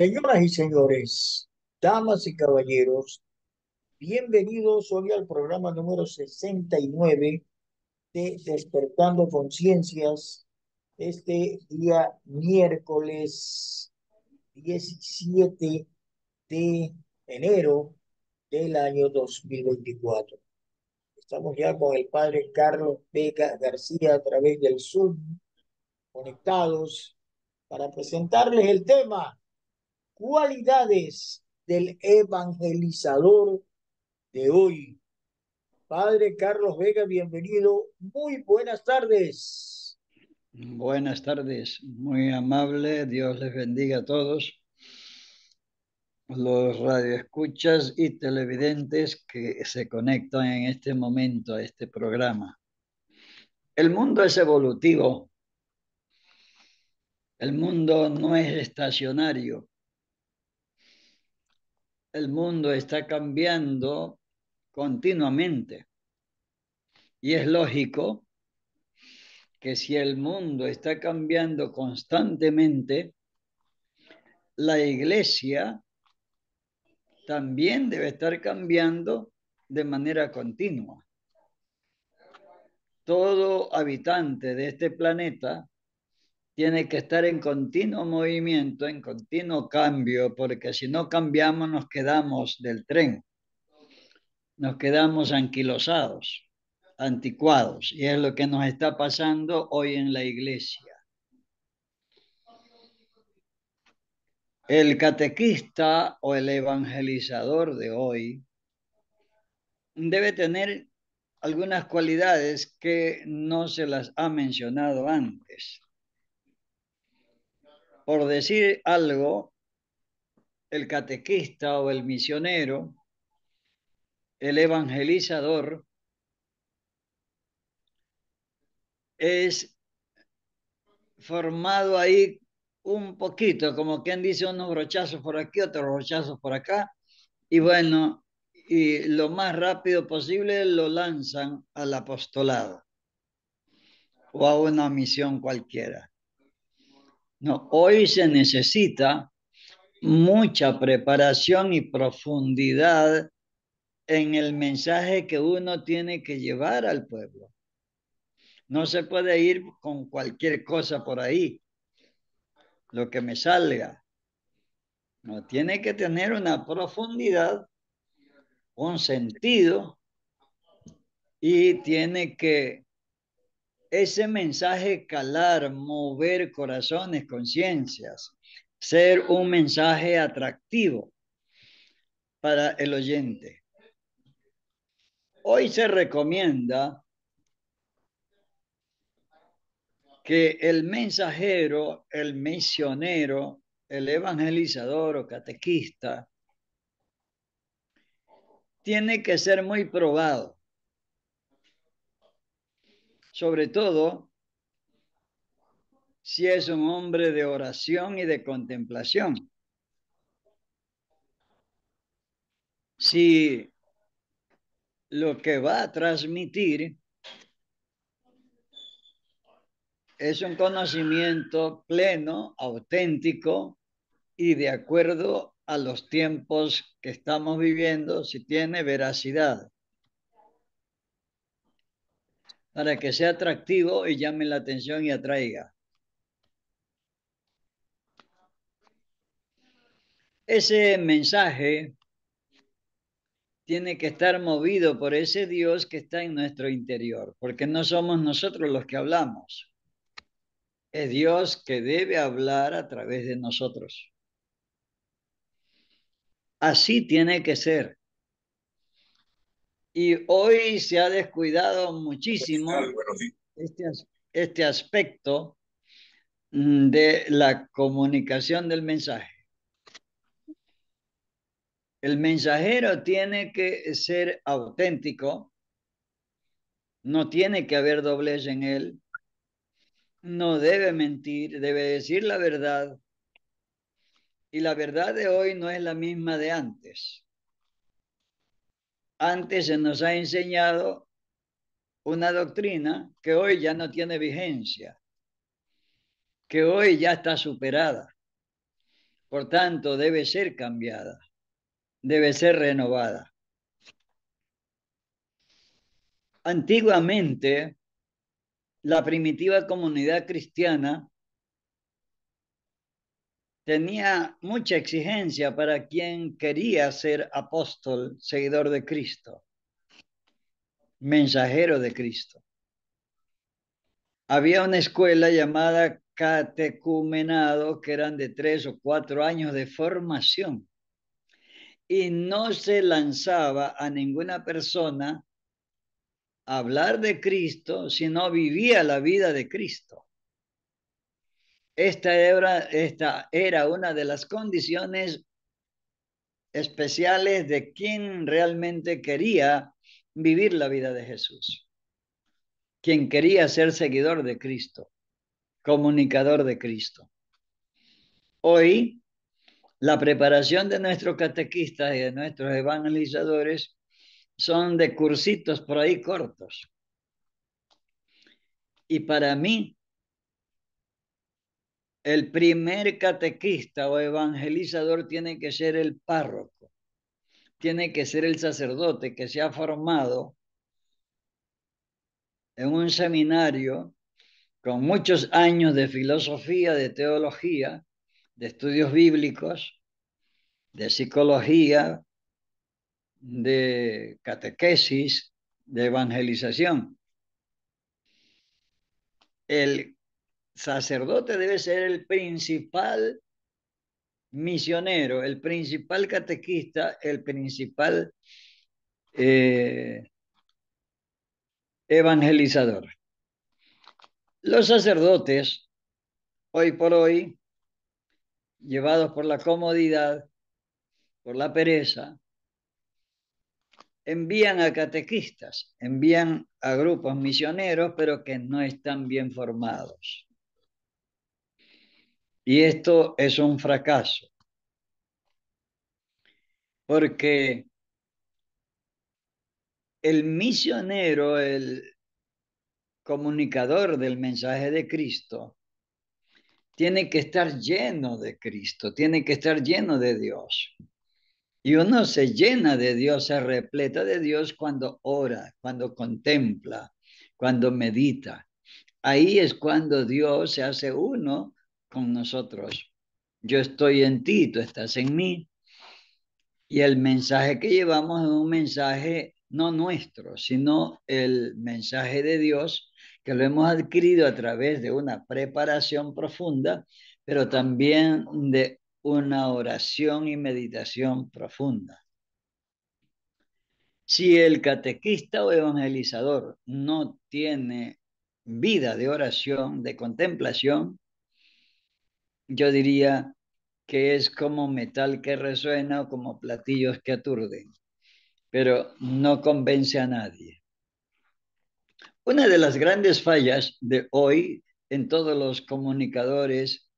Señoras y señores, damas y caballeros, bienvenidos hoy al programa número 69 de Despertando Conciencias, este día miércoles 17 de enero del año 2024. Estamos ya con el padre Carlos Vega García a través del Zoom, conectados para presentarles el tema cualidades del evangelizador de hoy. Padre Carlos Vega, bienvenido. Muy buenas tardes. Buenas tardes, muy amable. Dios les bendiga a todos los radioescuchas y televidentes que se conectan en este momento a este programa. El mundo es evolutivo. El mundo no es estacionario el mundo está cambiando continuamente. Y es lógico que si el mundo está cambiando constantemente, la iglesia también debe estar cambiando de manera continua. Todo habitante de este planeta tiene que estar en continuo movimiento, en continuo cambio, porque si no cambiamos nos quedamos del tren, nos quedamos anquilosados, anticuados, y es lo que nos está pasando hoy en la iglesia. El catequista o el evangelizador de hoy debe tener algunas cualidades que no se las ha mencionado antes por decir algo, el catequista o el misionero, el evangelizador, es formado ahí un poquito, como quien dice unos brochazos por aquí, otros brochazos por acá, y bueno, y lo más rápido posible lo lanzan al apostolado o a una misión cualquiera. No, hoy se necesita mucha preparación y profundidad en el mensaje que uno tiene que llevar al pueblo. No se puede ir con cualquier cosa por ahí, lo que me salga. No tiene que tener una profundidad, un sentido y tiene que ese mensaje calar, mover corazones, conciencias, ser un mensaje atractivo para el oyente. Hoy se recomienda que el mensajero, el misionero, el evangelizador o catequista, tiene que ser muy probado sobre todo si es un hombre de oración y de contemplación. Si lo que va a transmitir es un conocimiento pleno, auténtico y de acuerdo a los tiempos que estamos viviendo, si tiene veracidad para que sea atractivo y llame la atención y atraiga. Ese mensaje tiene que estar movido por ese Dios que está en nuestro interior, porque no somos nosotros los que hablamos. Es Dios que debe hablar a través de nosotros. Así tiene que ser y hoy se ha descuidado muchísimo este, este aspecto mm, de la comunicación del mensaje. El mensajero tiene que ser auténtico, no tiene que haber doblez en él, no debe mentir, debe decir la verdad. Y la verdad de hoy no es la misma de antes antes se nos ha enseñado una doctrina que hoy ya no tiene vigencia, que hoy ya está superada. Por tanto, debe ser cambiada, debe ser renovada. Antiguamente, la primitiva comunidad cristiana tenía mucha exigencia para quien quería ser apóstol, seguidor de Cristo, mensajero de Cristo. Había una escuela llamada catecumenado que eran de tres o cuatro años de formación y no se lanzaba a ninguna persona a hablar de Cristo si no vivía la vida de Cristo. Esta era, una de las condiciones especiales de quien realmente quería vivir la vida de Jesús, quien quería ser seguidor de Cristo, comunicador de Cristo. Hoy, la preparación de nuestros catequistas y de nuestros evangelizadores son de cursitos por ahí cortos. Y para mí, el primer catequista o evangelizador tiene que ser el párroco, tiene que ser el sacerdote que se ha formado en un seminario con muchos años de filosofía, de teología, de estudios bíblicos, de psicología, de catequesis, de evangelización. El sacerdote debe ser el principal misionero, el principal catequista, el principal eh, evangelizador. Los sacerdotes, hoy por hoy, llevados por la comodidad, por la pereza, envían a catequistas, envían a grupos misioneros, pero que no están bien formados. Y esto es un fracaso. Porque el misionero, el comunicador del mensaje de Cristo, tiene que estar lleno de Cristo, tiene que estar lleno de Dios. Y uno se llena de Dios, se repleta de Dios cuando ora, cuando contempla, cuando medita. Ahí es cuando Dios se hace uno con nosotros. Yo estoy en ti, tú estás en mí. Y el mensaje que llevamos es un mensaje no nuestro, sino el mensaje de Dios, que lo hemos adquirido a través de una preparación profunda, pero también de una oración y meditación profunda. Si el catequista o evangelizador no tiene vida de oración, de contemplación, yo diría que es como metal que resuena o como platillos que aturden, pero no convence a nadie. Una de las grandes fallas de hoy en todos los comunicadores,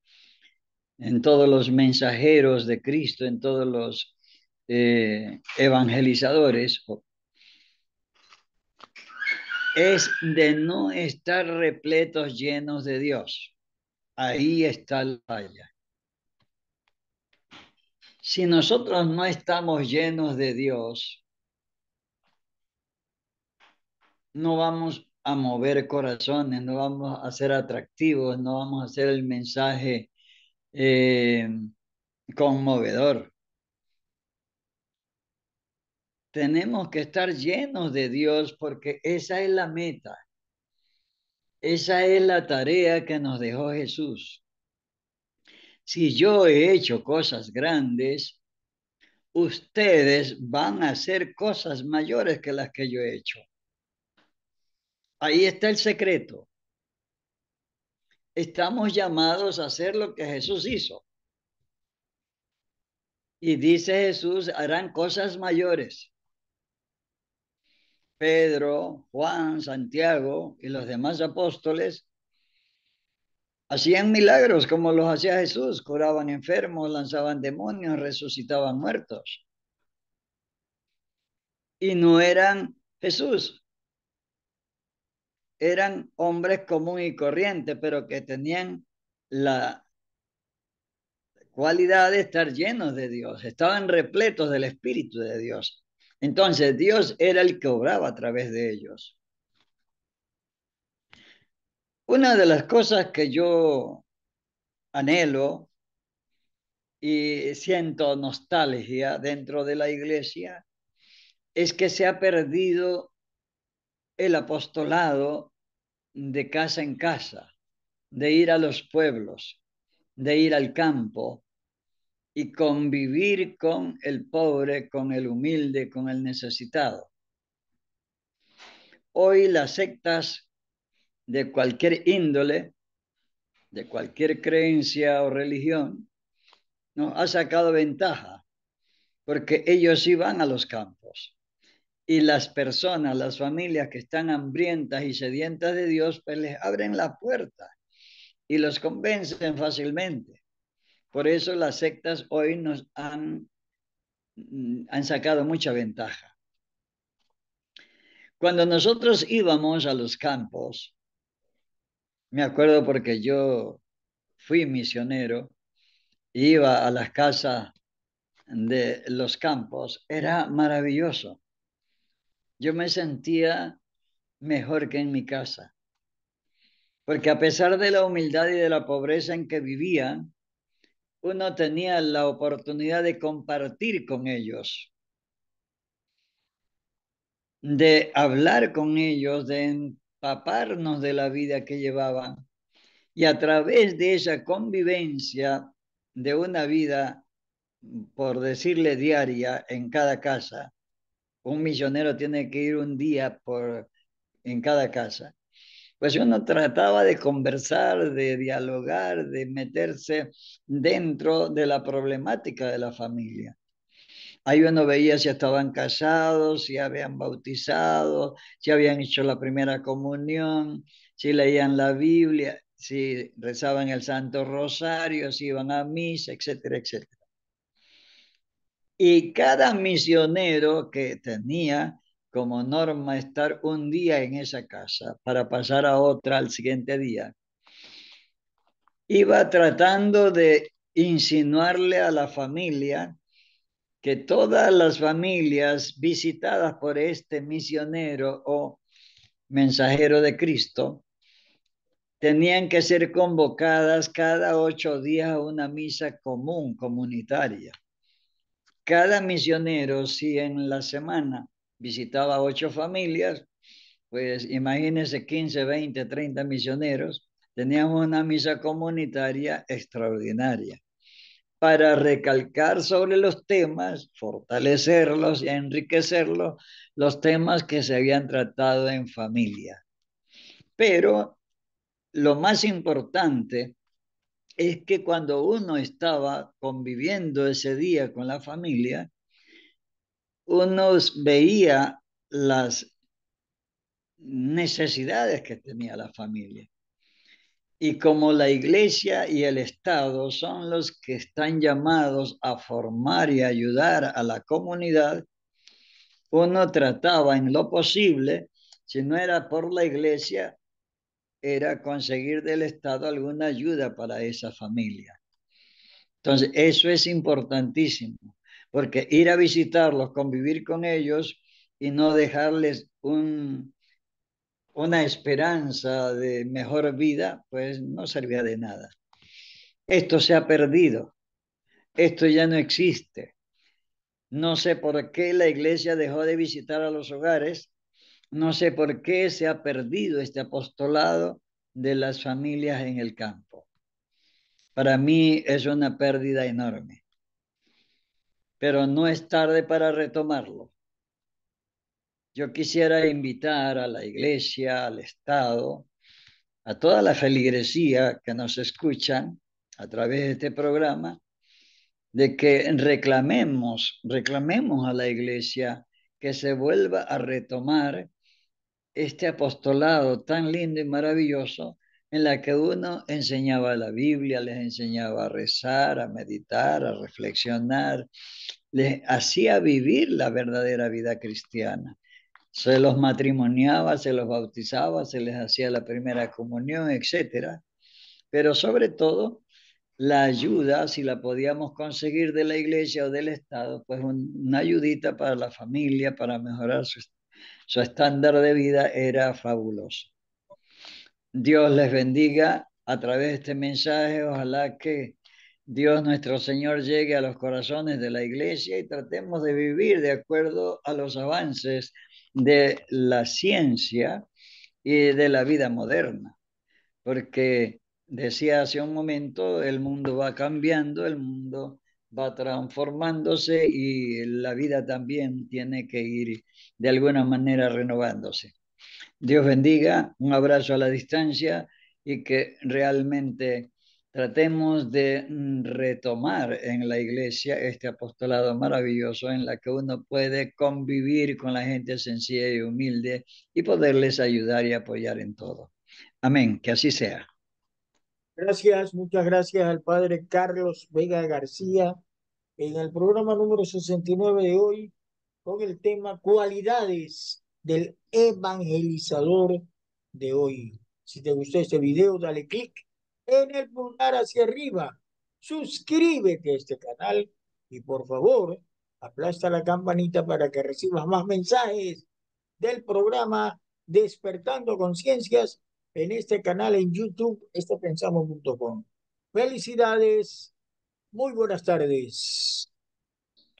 en todos los mensajeros de Cristo, en todos los eh, evangelizadores, es de no estar repletos llenos de Dios. Ahí está la falla. Si nosotros no estamos llenos de Dios, no vamos a mover corazones, no vamos a ser atractivos, no vamos a hacer el mensaje eh, conmovedor. Tenemos que estar llenos de Dios porque esa es la meta. Esa es la tarea que nos dejó Jesús. Si yo he hecho cosas grandes, ustedes van a hacer cosas mayores que las que yo he hecho. Ahí está el secreto. Estamos llamados a hacer lo que Jesús hizo. Y dice Jesús, harán cosas mayores. Pedro, Juan, Santiago y los demás apóstoles hacían milagros como los hacía Jesús, curaban enfermos, lanzaban demonios, resucitaban muertos. Y no eran Jesús, eran hombres común y corriente, pero que tenían la cualidad de estar llenos de Dios, estaban repletos del Espíritu de Dios. Entonces Dios era el que obraba a través de ellos. Una de las cosas que yo anhelo y siento nostalgia dentro de la iglesia es que se ha perdido el apostolado de casa en casa, de ir a los pueblos, de ir al campo, y convivir con el pobre, con el humilde, con el necesitado. Hoy las sectas de cualquier índole, de cualquier creencia o religión, nos ha sacado ventaja, porque ellos sí van a los campos. Y las personas, las familias que están hambrientas y sedientas de Dios, pues les abren la puerta y los convencen fácilmente. Por eso las sectas hoy nos mm, han, sacado mucha ventaja. Cuando nosotros íbamos a los campos, me acuerdo porque yo fui misionero, iba a las casas de los campos, era maravilloso. Yo me sentía mejor que en mi casa, porque a pesar de la humildad y de la pobreza en que vivían uno tenía la oportunidad de compartir con ellos, de hablar con ellos, de empaparnos de la vida que llevaban y a través de esa convivencia de una vida, por decirle diaria, en cada casa. Un millonero tiene que ir un día por, en cada casa pues uno trataba de conversar, de dialogar, de meterse dentro de la problemática de la familia. Ahí uno veía si estaban casados, si habían bautizado, si habían hecho la primera comunión, si leían la Biblia, si rezaban el Santo Rosario, si iban a misa, etcétera, etcétera. Y cada misionero que tenía como norma estar un día en esa casa para pasar a otra al siguiente día, iba tratando de insinuarle a la familia que todas las familias visitadas por este misionero o mensajero de Cristo tenían que ser convocadas cada ocho días a una misa común comunitaria. Cada misionero, si en la semana visitaba ocho familias, pues imagínense 15, 20, 30 misioneros, teníamos una misa comunitaria extraordinaria para recalcar sobre los temas, fortalecerlos y enriquecerlos, los temas que se habían tratado en familia. Pero lo más importante es que cuando uno estaba conviviendo ese día con la familia, uno veía las necesidades que tenía la familia. Y como la iglesia y el Estado son los que están llamados a formar y ayudar a la comunidad, uno trataba en lo posible, si no era por la iglesia, era conseguir del Estado alguna ayuda para esa familia. Entonces, eso es importantísimo porque ir a visitarlos, convivir con ellos y no dejarles una esperanza de mejor vida, pues no servía de nada. Esto se ha perdido, esto ya no existe. No sé por qué la iglesia dejó de visitar a los hogares, no sé por qué se ha perdido este apostolado de las familias en el campo. Para mí es una pérdida enorme pero no es tarde para retomarlo. Yo quisiera invitar a la iglesia, al Estado, a toda la feligresía que nos escuchan a través de este programa, de que reclamemos, reclamemos a la iglesia que se vuelva a retomar este apostolado tan lindo y maravilloso en la que uno enseñaba la Biblia, les enseñaba a rezar, a meditar, a reflexionar, les hacía vivir la verdadera vida cristiana. Se los matrimoniaba, se los bautizaba, se les hacía la primera comunión, etc. Pero sobre todo, la ayuda, si la podíamos conseguir de la iglesia o del Estado, pues una ayudita para la familia, para mejorar su, su estándar de vida, era fabuloso. Dios les bendiga a través de este mensaje. Ojalá que Dios nuestro Señor llegue a los corazones de la iglesia y tratemos de vivir de acuerdo a los avances de la ciencia y de la vida moderna. Porque decía hace un momento, el mundo va cambiando, el mundo va transformándose y la vida también tiene que ir de alguna manera renovándose. Dios bendiga, un abrazo a la distancia y que realmente tratemos de mm, retomar en la iglesia este apostolado maravilloso en la que uno puede convivir con la gente sencilla y humilde y poderles ayudar y apoyar en todo. Amén, que así sea. Gracias, muchas gracias al padre Carlos Vega García en el programa número 69 de hoy con el tema cualidades del evangelizador de hoy. Si te gustó este video, dale click en el pulgar hacia arriba. Suscríbete a este canal y por favor aplasta la campanita para que recibas más mensajes del programa Despertando Conciencias en este canal en YouTube, estopensamos.com. Felicidades, muy buenas tardes.